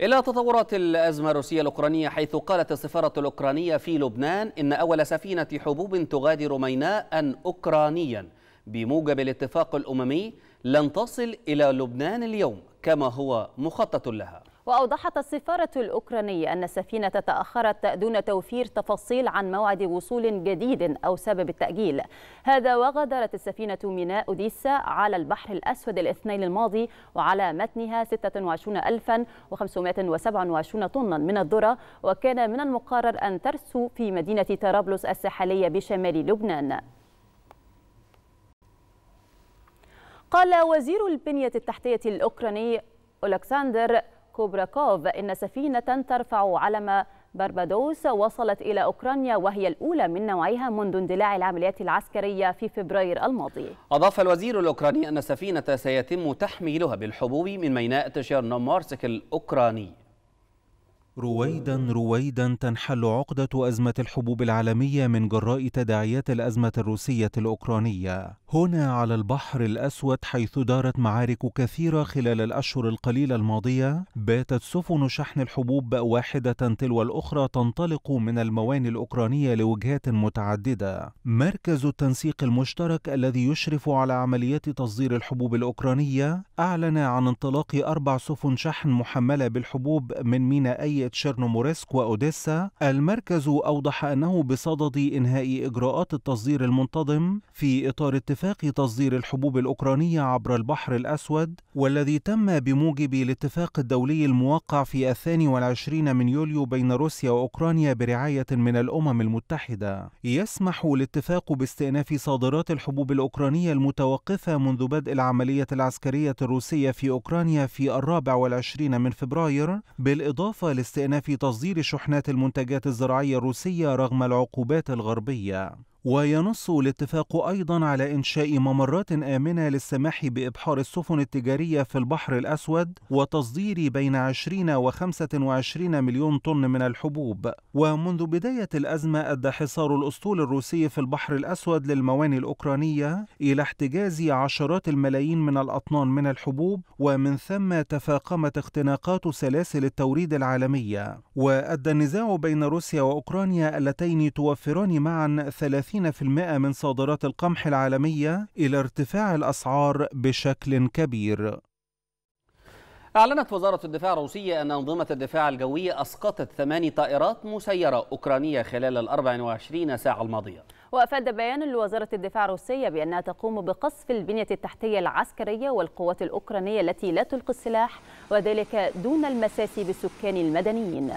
إلى تطورات الأزمة الروسية الأوكرانية حيث قالت السفارة الأوكرانية في لبنان إن أول سفينة حبوب تغادر ميناء أوكرانيا بموجب الاتفاق الأممي لن تصل إلى لبنان اليوم كما هو مخطط لها وأوضحت السفارة الأوكرانية أن السفينة تأخرت دون توفير تفاصيل عن موعد وصول جديد أو سبب التأجيل هذا وغادرت السفينة ميناء أوديسا على البحر الأسود الاثنين الماضي وعلى متنها 26527 طنا من الذرة وكان من المقرر أن ترسو في مدينة طرابلس الساحلية بشمال لبنان قال وزير البنية التحتية الأوكراني ألكسندر كوبراكوف إن سفينة ترفع علم بربادوس وصلت إلى أوكرانيا وهي الأولى من نوعها منذ اندلاع العمليات العسكرية في فبراير الماضي أضاف الوزير الأوكراني أن السفينة سيتم تحميلها بالحبوب من ميناء مارسك الأوكراني رويدا رويدا تنحل عقدة أزمة الحبوب العالمية من جراء تداعيات الأزمة الروسية الأوكرانية هنا على البحر الأسود حيث دارت معارك كثيرة خلال الأشهر القليلة الماضية باتت سفن شحن الحبوب واحدة تلو الأخرى تنطلق من المواني الأوكرانية لوجهات متعددة مركز التنسيق المشترك الذي يشرف على عمليات تصدير الحبوب الأوكرانية أعلن عن انطلاق أربع سفن شحن محملة بالحبوب من ميناء تشيرنوموريسك وأوديسا المركز أوضح أنه بصدد إنهاء إجراءات التصدير المنتظم في إطار اتفاق اتفاق تصدير الحبوب الأوكرانية عبر البحر الأسود والذي تم بموجب الاتفاق الدولي الموقع في الثاني والعشرين من يوليو بين روسيا وأوكرانيا برعاية من الأمم المتحدة يسمح الاتفاق باستئناف صادرات الحبوب الأوكرانية المتوقفة منذ بدء العملية العسكرية الروسية في أوكرانيا في الرابع والعشرين من فبراير بالإضافة لاستئناف تصدير شحنات المنتجات الزراعية الروسية رغم العقوبات الغربية وينص الاتفاق أيضا على إنشاء ممرات آمنة للسماح بإبحار السفن التجارية في البحر الأسود وتصدير بين 20 و 25 مليون طن من الحبوب ومنذ بداية الأزمة أدى حصار الأسطول الروسي في البحر الأسود للمواني الأوكرانية إلى احتجاز عشرات الملايين من الأطنان من الحبوب ومن ثم تفاقمت اختناقات سلاسل التوريد العالمية وأدى النزاع بين روسيا وأوكرانيا اللتين توفران معا 30 30% من صادرات القمح العالمية إلى ارتفاع الأسعار بشكل كبير أعلنت وزارة الدفاع الروسية أن أنظمة الدفاع الجوية أسقطت ثماني طائرات مسيرة أوكرانية خلال ال 24 ساعة الماضية وأفاد بيان لوزارة الدفاع الروسية بأنها تقوم بقصف البنية التحتية العسكرية والقوات الأوكرانية التي لا تلقي السلاح وذلك دون المساس بالسكان المدنيين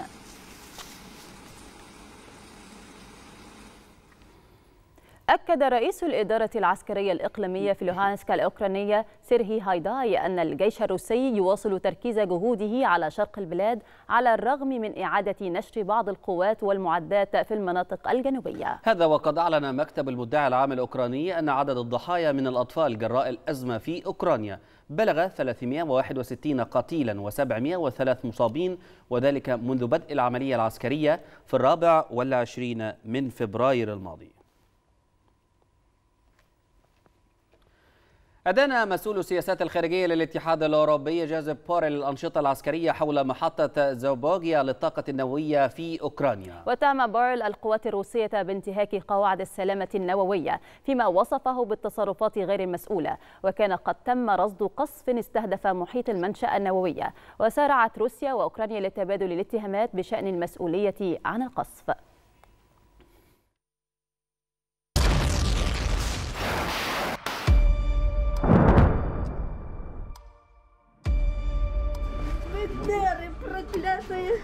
أكد رئيس الإدارة العسكرية الإقليمية في لوهانسك الأوكرانية سيرهي هايداي أن الجيش الروسي يواصل تركيز جهوده على شرق البلاد على الرغم من إعادة نشر بعض القوات والمعدات في المناطق الجنوبية هذا وقد أعلن مكتب المدعي العام الأوكراني أن عدد الضحايا من الأطفال جراء الأزمة في أوكرانيا بلغ 361 قتيلا و703 مصابين وذلك منذ بدء العملية العسكرية في الرابع والعشرين من فبراير الماضي أدان مسؤول السياسات الخارجية للاتحاد الأوروبي جازب بوريل الأنشطة العسكرية حول محطة زوبوجيا للطاقة النووية في أوكرانيا واتهم بارل القوات الروسية بانتهاك قواعد السلامة النووية فيما وصفه بالتصرفات غير المسؤولة وكان قد تم رصد قصف استهدف محيط المنشأة النووية وسارعت روسيا وأوكرانيا لتبادل الاتهامات بشأن المسؤولية عن القصف Бандеры проклятые!